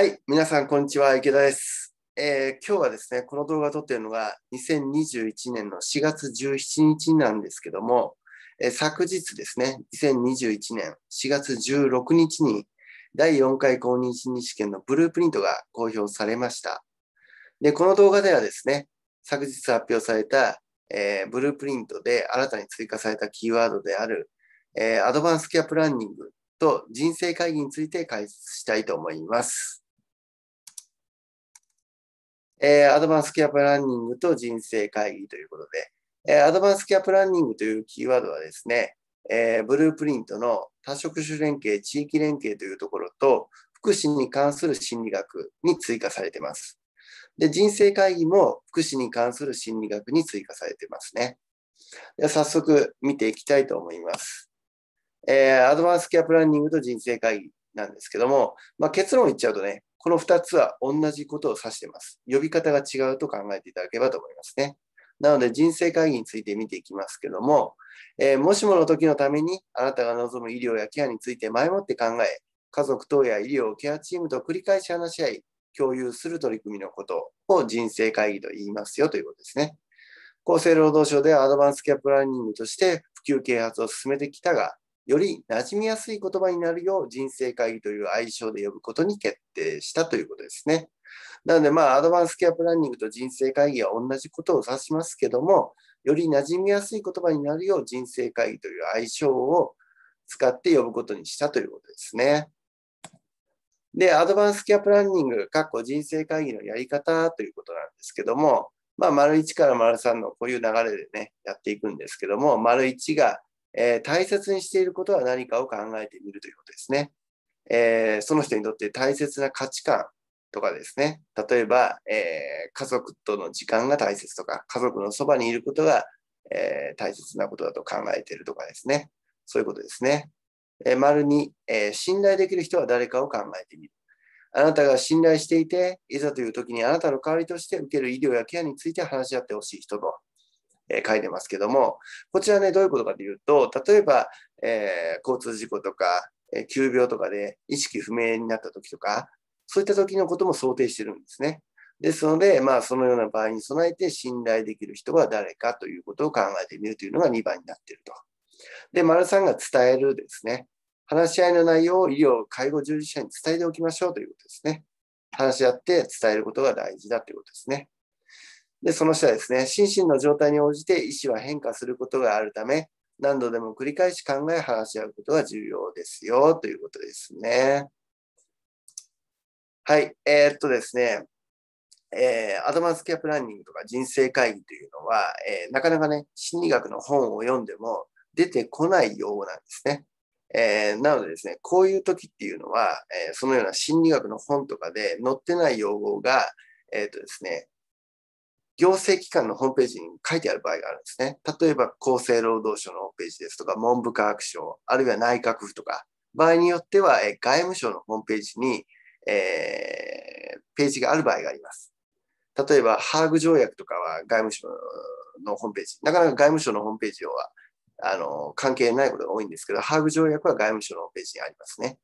はい、皆さん、こんにちは。池田です、えー、今日はですね、この動画を撮っているのが2021年の4月17日なんですけども、えー、昨日ですね、2021年4月16日に第4回公認心理試験のブループリントが公表されました。で、この動画ではですね、昨日発表された、えー、ブループリントで新たに追加されたキーワードである、えアドバンスケアプランニングと人生会議について解説したいと思います。えー、アドバンスケアプランニングと人生会議ということで、えー、アドバンスケアプランニングというキーワードはですね、えー、ブループリントの多職種連携、地域連携というところと、福祉に関する心理学に追加されています。で、人生会議も福祉に関する心理学に追加されていますね。では早速見ていきたいと思います。えー、アドバンスケアプランニングと人生会議なんですけども、まあ、結論言っちゃうとね、この2つは同じことを指しています。呼び方が違うと考えていただければと思いますね。なので、人生会議について見ていきますけども、えー、もしもの時のために、あなたが望む医療やケアについて前もって考え、家族等や医療、ケアチームと繰り返し話し合い、共有する取り組みのことを人生会議と言いますよということですね。厚生労働省ではアドバンスケアプランニングとして普及啓発を進めてきたが、より馴染みやすい言葉になるよう人生会議という愛称で呼ぶことに決定したということですね。なのでまあアドバンスケアプランニングと人生会議は同じことを指しますけどもより馴染みやすい言葉になるよう人生会議という愛称を使って呼ぶことにしたということですね。で、アドバンスケアプランニング、かっこ人生会議のやり方ということなんですけども、まあ、丸1から丸3のこういう流れでね、やっていくんですけども、丸1がえー、大切にしていることは何かを考えてみるということですね。えー、その人にとって大切な価値観とかですね、例えば、えー、家族との時間が大切とか、家族のそばにいることが、え大切なことだと考えているとかですね、そういうことですね。え丸に、え信頼できる人は誰かを考えてみる。あなたが信頼していて、いざという時にあなたの代わりとして受ける医療やケアについて話し合ってほしい人とえ書いてますけども、こちらね、どういうことかというと、例えば、えー、交通事故とか、え急病とかで意識不明になった時とか、そういった時のことも想定してるんですね。ですので、まあ、そのような場合に備えて信頼できる人は誰かということを考えてみるというのが2番になっていると。で、丸さんが伝えるですね。話し合いの内容を医療、介護従事者に伝えておきましょうということですね。話し合って伝えることが大事だということですね。で、その下ですね、心身の状態に応じて意思は変化することがあるため、何度でも繰り返し考え話し合うことが重要ですよということですね。はい、えー、っとですね、えー、アドバンスケアプランニングとか人生会議というのは、えー、なかなかね、心理学の本を読んでも出てこない用語なんですね。えー、なのでですね、こういう時っていうのは、えそのような心理学の本とかで載ってない用語が、えっ、とですね、行政機関のホームページに書いてある場合があるんですね。例えば厚生労働省のホームページですとか、文部科学省、あるいは内閣府とか、場合によっては外務省のホームページに、えー、ページがある場合があります。例えば、ハーグ条約とかは外務省のホームページ、なかなか外務省のホームページはあの関係ないことが多いんですけど、ハーグ条約は外務省のホームページにありますね。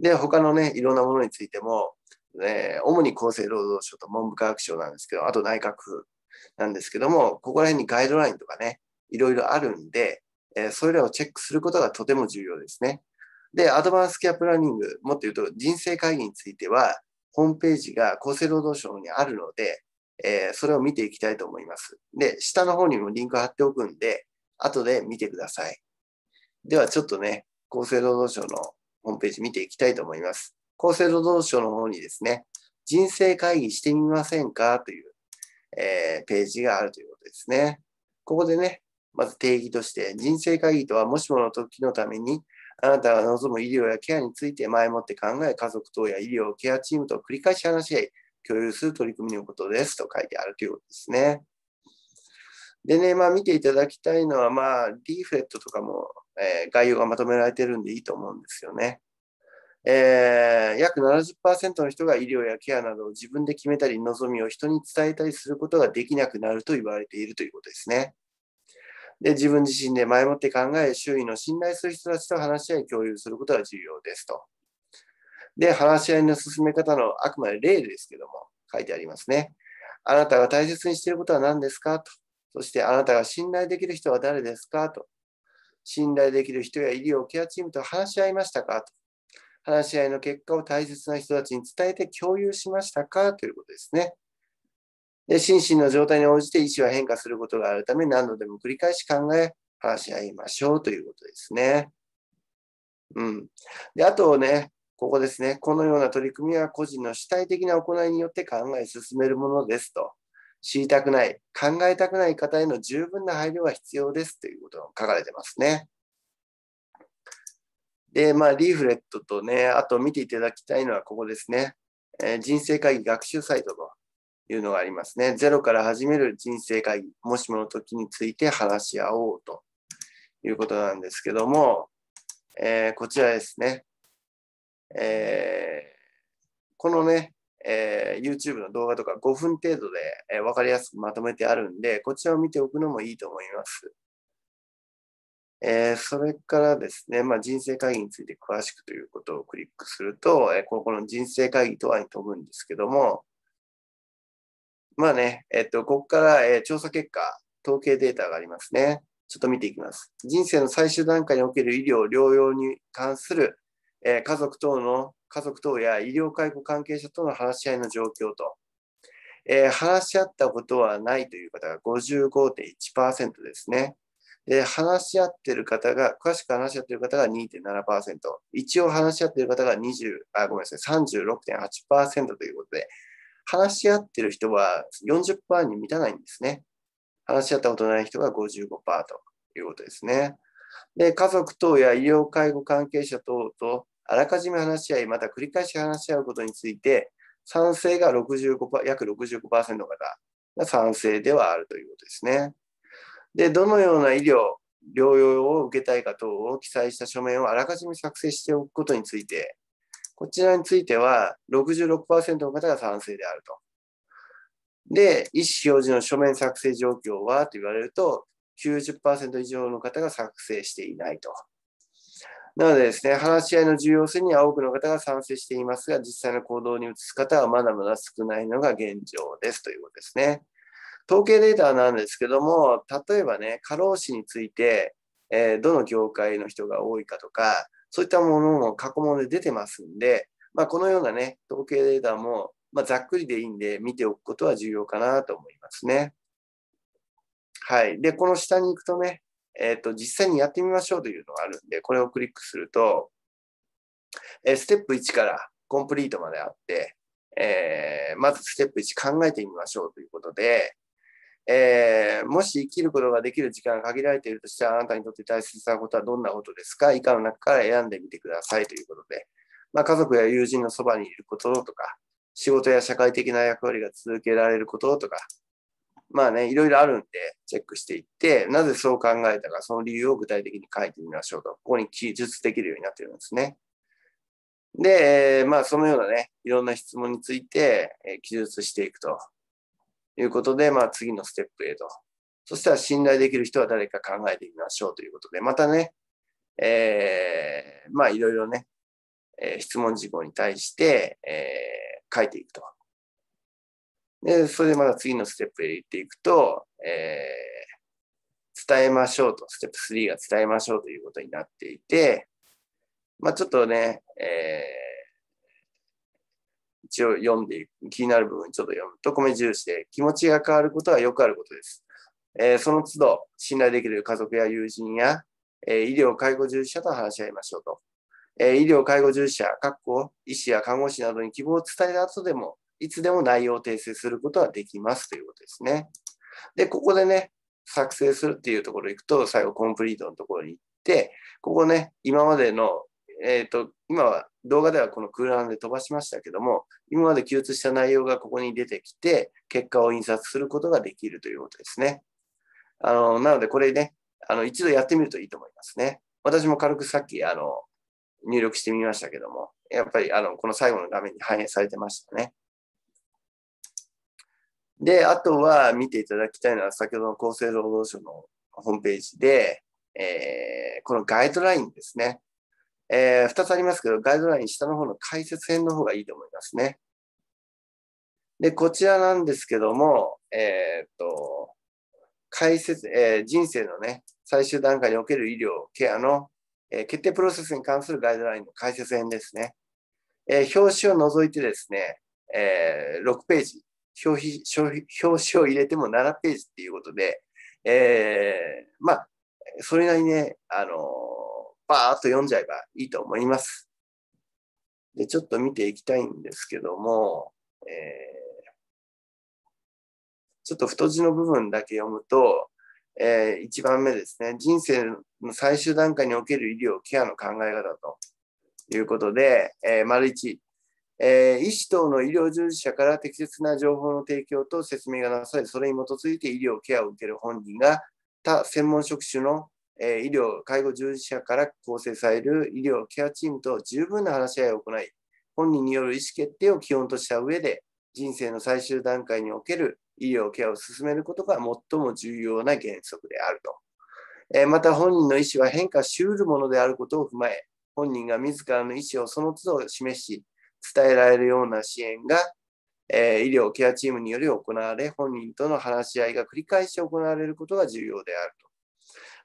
で、他のね、いろんなものについても、えー、主に厚生労働省と文部科学省なんですけど、あと内閣府なんですけども、ここら辺にガイドラインとかね、いろいろあるんで、えー、それらをチェックすることがとても重要ですね。で、アドバンスケアプランニング、もっと言うと人生会議については、ホームページが厚生労働省にあるので、えー、それを見ていきたいと思います。で、下の方にもリンク貼っておくんで、後で見てください。ではちょっとね、厚生労働省のホームページ見ていきたいと思います。厚生労働省の方にですね、人生会議してみませんかという、えー、ページがあるということですね。ここでね、まず定義として、人生会議とはもしもの時のために、あなたが望む医療やケアについて前もって考え、家族等や医療、ケアチームと繰り返し話し合い、共有する取り組みのことですと書いてあるということですね。でね、まあ見ていただきたいのは、まあリーフレットとかも、えー、概要がまとめられてるんでいいと思うんですよね。えー、約70%の人が医療やケアなどを自分で決めたり、望みを人に伝えたりすることができなくなると言われているということですね。で、自分自身で前もって考え、周囲の信頼する人たちと話し合い、共有することが重要ですと。で、話し合いの進め方のあくまで例ですけども、書いてありますね。あなたが大切にしていることは何ですかと。そして、あなたが信頼できる人は誰ですかと。信頼できる人や医療ケアチームと話し合いましたかと。話し合いの結果を大切な人たちに伝えて共有しましたかということですね。で心身の状態に応じて意思は変化することがあるため何度でも繰り返し考え話し合いましょうということですね。うん。で、あとね、ここですね。このような取り組みは個人の主体的な行いによって考え進めるものですと。知りたくない、考えたくない方への十分な配慮が必要ですということが書かれてますね。で、まあ、リーフレットとね、あと見ていただきたいのはここですね。えー、人生会議学習サイトというのがありますね。ゼロから始める人生会議、もしもの時について話し合おうということなんですけども、えー、こちらですね。えー、このね、えー、YouTube の動画とか5分程度で、えー、分かりやすくまとめてあるんで、こちらを見ておくのもいいと思います。えー、それからですね、まあ、人生会議について詳しくということをクリックすると、えー、ここの人生会議とはに飛ぶんですけども、まあね、えっと、ここから、えー、調査結果、統計データがありますね。ちょっと見ていきます。人生の最終段階における医療、療養に関する、え家族等の、家族等や医療介護関係者との話し合いの状況と、え話し合ったことはないという方が55.1%ですね。話し合ってる方が、詳しく話し合ってる方が2.7%、一応話し合ってる方が20、あ、ごめんなさい、36.8%ということで、話し合ってる人は40%に満たないんですね。話し合ったことない人が55%ということですね。で、家族等や医療介護関係者等とあらかじめ話し合い、また繰り返し話し合うことについて、賛成が65、約65%の方が賛成ではあるということですね。で、どのような医療、療養を受けたいか等を記載した書面をあらかじめ作成しておくことについて、こちらについては66%の方が賛成であると。で、意思表示の書面作成状況はと言われると、90%以上の方が作成していないと。なのでですね、話し合いの重要性には多くの方が賛成していますが、実際の行動に移す方はまだまだ少ないのが現状ですということですね。統計データなんですけども、例えばね、過労死について、えー、どの業界の人が多いかとか、そういったものも過去問で出てますんで、まあ、このようなね、統計データも、まあ、ざっくりでいいんで、見ておくことは重要かなと思いますね。はい。で、この下に行くとね、えっ、ー、と、実際にやってみましょうというのがあるんで、これをクリックすると、えー、ステップ1からコンプリートまであって、えー、まずステップ1考えてみましょうということで、えー、もし生きることができる時間が限られているとしたら、あなたにとって大切なことはどんなことですか以下の中から選んでみてくださいということで、まあ、家族や友人のそばにいることとか、仕事や社会的な役割が続けられることとか、まあね、いろいろあるんで、チェックしていって、なぜそう考えたか、その理由を具体的に書いてみましょうと、ここに記述できるようになってるんですね。で、まあ、そのようなね、いろんな質問について、記述していくということで、まあ、次のステップへと。そしたら信頼できる人は誰か考えてみましょうということで、またね、えー、まあいろいろね、えー、質問事項に対して、えー、書いていくと。で、それでまた次のステップへ行っていくと、えー、伝えましょうと、ステップ3が伝えましょうということになっていて、まあちょっとね、えー一応読んで気になる部分ちょっと読むと米重視で気持ちが変わることはよくあることです。えー、その都度信頼できる家族や友人や、えー、医療介護従事者と話し合いましょうと。えー、医療介護従事者、括弧医師や看護師などに希望を伝えた後でもいつでも内容を訂正することはできますということですね。で、ここでね、作成するっていうところに行くと、最後コンプリートのところに行って、ここね、今までのえー、と、今は動画ではこの空欄で飛ばしましたけども、今まで記述した内容がここに出てきて、結果を印刷することができるということですね。あの、なのでこれね、あの、一度やってみるといいと思いますね。私も軽くさっき、あの、入力してみましたけども、やっぱり、あの、この最後の画面に反映されてましたね。で、あとは見ていただきたいのは、先ほどの厚生労働省のホームページで、えー、このガイドラインですね。えー、2つありますけど、ガイドライン下の方の解説編の方がいいと思いますね。で、こちらなんですけども、えー、っと、解説、えー、人生のね、最終段階における医療、ケアの、え決定プロセスに関するガイドラインの解説編ですね。え表紙を除いてですね、え6ページ表皮、表紙を入れても7ページっていうことで、えまあ、それなりにね、あのバーっと読んじゃえばいいと思います。で、ちょっと見ていきたいんですけども、えー、ちょっと太字の部分だけ読むと、えー、1番目ですね、人生の最終段階における医療、ケアの考え方ということで、えー、丸1、えー、医師等の医療従事者から適切な情報の提供と説明がなされ、それに基づいて医療ケアを受ける本人が他専門職種のえ医療、介護従事者から構成される医療ケアチームと十分な話し合いを行い、本人による意思決定を基本とした上で、人生の最終段階における医療ケアを進めることが最も重要な原則であると。えまた本人の意思は変化しうるものであることを踏まえ、本人が自らの意思をその都度示し、伝えられるような支援が、え医療ケアチームにより行われ、本人との話し合いが繰り返し行われることが重要であると。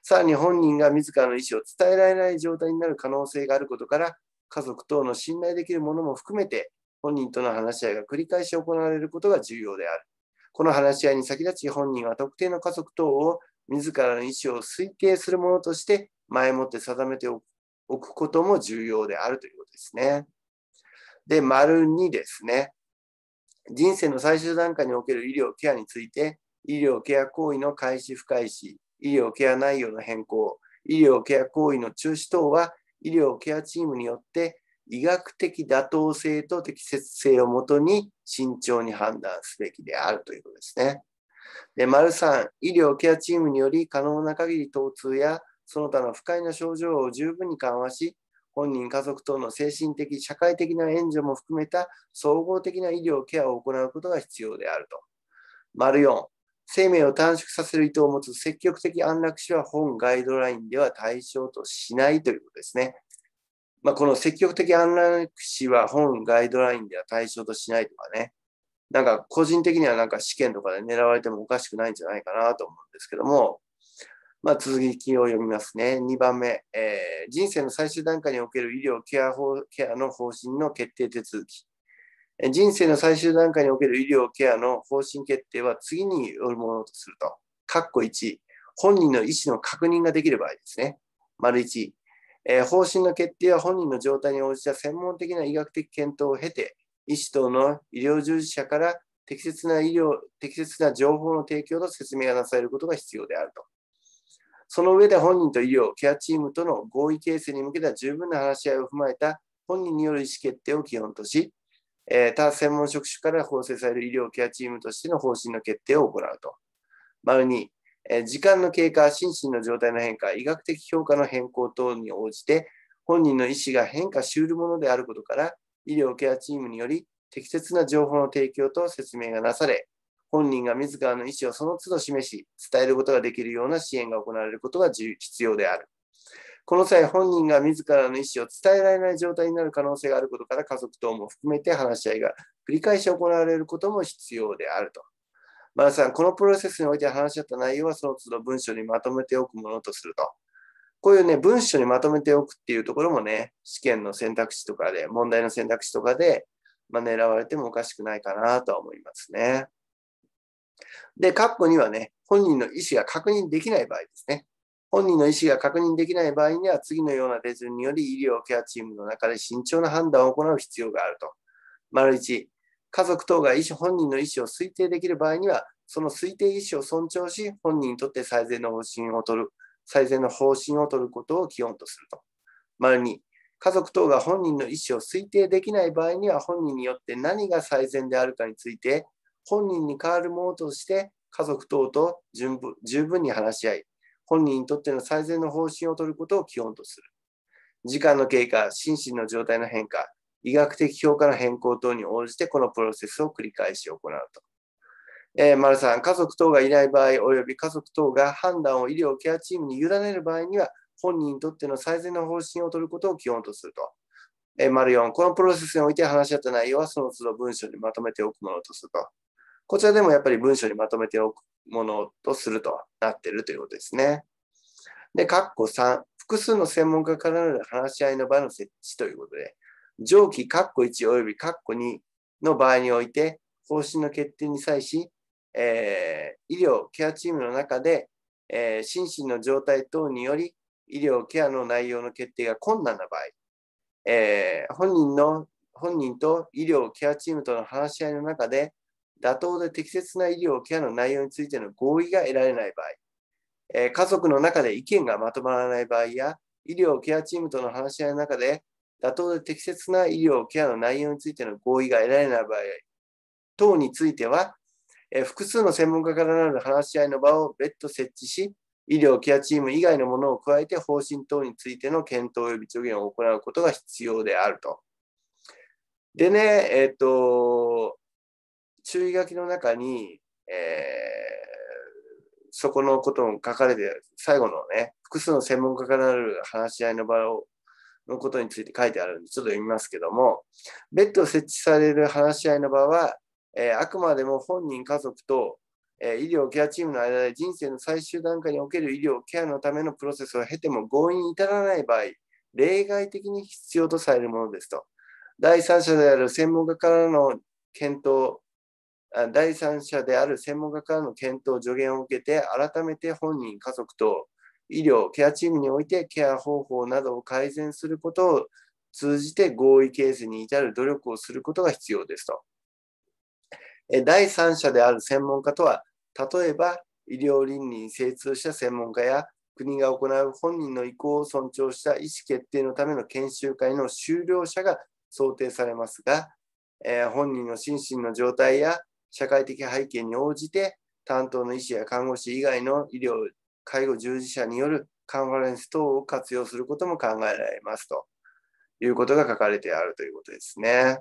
さらに本人が自らの意思を伝えられない状態になる可能性があることから、家族等の信頼できるものも含めて、本人との話し合いが繰り返し行われることが重要である。この話し合いに先立ち、本人は特定の家族等を自らの意思を推定するものとして、前もって定めておくことも重要であるということですね。で、丸2ですね。人生の最終段階における医療ケアについて、医療ケア行為の開始不開始、医療ケア内容の変更、医療ケア行為の中止等は、医療ケアチームによって医学的妥当性と適切性をもとに慎重に判断すべきであるということですね。で、丸3、医療ケアチームにより可能な限り疼痛やその他の不快な症状を十分に緩和し、本人家族等の精神的、社会的な援助も含めた総合的な医療ケアを行うことが必要であると。丸4、生命を短縮させる意図を持つ積極的安楽死は本ガイドラインでは対象としないということですね。まあ、この積極的安楽死は本ガイドラインでは対象としないとかね、なんか個人的にはなんか試験とかで狙われてもおかしくないんじゃないかなと思うんですけども、まあ、続きを読みますね。2番目、えー、人生の最終段階における医療ケア法ケアの方針の決定手続き。人生の最終段階における医療ケアの方針決定は次によるものとすると。括弧1、本人の意思の確認ができる場合ですね。丸1、えー、方針の決定は本人の状態に応じた専門的な医学的検討を経て、医師等の医療従事者から適切な医療、適切な情報の提供の説明がなされることが必要であると。その上で本人と医療、ケアチームとの合意形成に向けた十分な話し合いを踏まえた本人による意思決定を基本とし、えー、他専門職種から構成される医療ケアチームとしての方針の決定を行うと。丸2、えー、時間の経過、心身の状態の変化、医学的評価の変更等に応じて、本人の意思が変化しうるものであることから、医療ケアチームにより適切な情報の提供と説明がなされ、本人が自らの意思をその都度示し、伝えることができるような支援が行われることが必要である。この際、本人が自らの意思を伝えられない状態になる可能性があることから、家族等も含めて話し合いが繰り返し行われることも必要であると。マ、ま、ラさん、このプロセスにおいて話し合った内容は、その都度文書にまとめておくものとすると。こういうね、文書にまとめておくっていうところもね、試験の選択肢とかで、問題の選択肢とかで、まあ、狙われてもおかしくないかなとは思いますね。で、括弧にはね、本人の意思が確認できない場合ですね。本人の意思が確認できない場合には、次のような手順により医療ケアチームの中で慎重な判断を行う必要があると。丸1、家族等が医師本人の意思を推定できる場合には、その推定意思を尊重し、本人にとって最善の方針を取る、最善の方針を取ることを基本とすると。丸2、家族等が本人の意思を推定できない場合には、本人によって何が最善であるかについて、本人に代わるものとして、家族等と十分に話し合い、本人にとっての最善の方針を取ることを基本とする。時間の経過、心身の状態の変化、医学的評価の変更等に応じてこのプロセスを繰り返し行うと。えー、丸さん、家族等がいない場合、および家族等が判断を医療ケアチームに委ねる場合には、本人にとっての最善の方針を取ることを基本とすると。えー、丸4、このプロセスにおいて話し合った内容は、その都度文書にまとめておくものとすると。こちらでもやっぱり文章にまとめておくものとするとなっているということですね。で、括弧3、複数の専門家からの話し合いの場の設置ということで、上記括弧1及び括弧2の場合において、方針の決定に際し、えー、医療ケアチームの中で、えー、心身の状態等により、医療ケアの内容の決定が困難な場合、えー、本人の本人と医療ケアチームとの話し合いの中で、妥当で適切な医療ケアの内容についての合意が得られない場合、え家族の中で意見がまとまらない場合や、医療ケアチームとの話し合いの中で、妥当で適切な医療ケアの内容についての合意が得られない場合等については、え複数の専門家からなる話し合いの場を別途設置し、医療ケアチーム以外のものを加えて方針等についての検討及び助言を行うことが必要であると。でね、えっ、ー、と、注意書きの中に、えー、そこのことも書かれて、最後のね、複数の専門家からなる話し合いの場をのことについて書いてあるんで、ちょっと読みますけども、ベッドを設置される話し合いの場は、えー、あくまでも本人家族と、えー、医療ケアチームの間で人生の最終段階における医療ケアのためのプロセスを経ても合意に至らない場合、例外的に必要とされるものですと。第三者である専門家からの検討第三者である専門家からの検討、助言を受けて、改めて本人、家族と医療、ケアチームにおいてケア方法などを改善することを通じて合意形成に至る努力をすることが必要ですと。第三者である専門家とは、例えば医療倫理に精通した専門家や国が行う本人の意向を尊重した意思決定のための研修会の修了者が想定されますが、えー、本人の心身の状態や社会的背景に応じて担当の医師や看護師以外の医療、介護従事者によるカンファレンス等を活用することも考えられますということが書かれてあるということですね。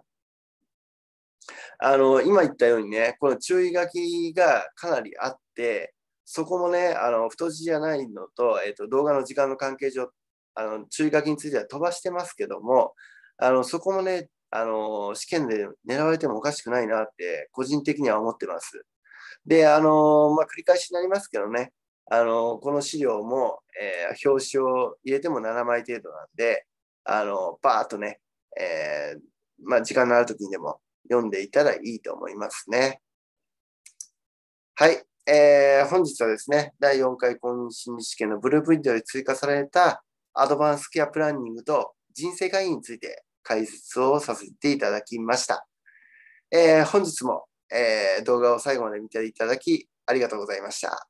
あの今言ったようにね、この注意書きがかなりあって、そこもね、あの太字じゃないのと,、えーと、と動画の時間の関係上あの、注意書きについては飛ばしてますけども、あのそこもね、あの、試験で狙われてもおかしくないなって、個人的には思ってます。で、あの、まあ、繰り返しになりますけどね、あの、この資料も、えー、表紙を入れても7枚程度なんで、あの、バーっとね、えー、まあ、時間のある時にでも読んでいたらいいと思いますね。はい。えー、本日はですね、第4回懇親試験のブループリントで追加されたアドバンスケアプランニングと人生会議について解説をさせていただきました。えー、本日も、え動画を最後まで見ていただきありがとうございました。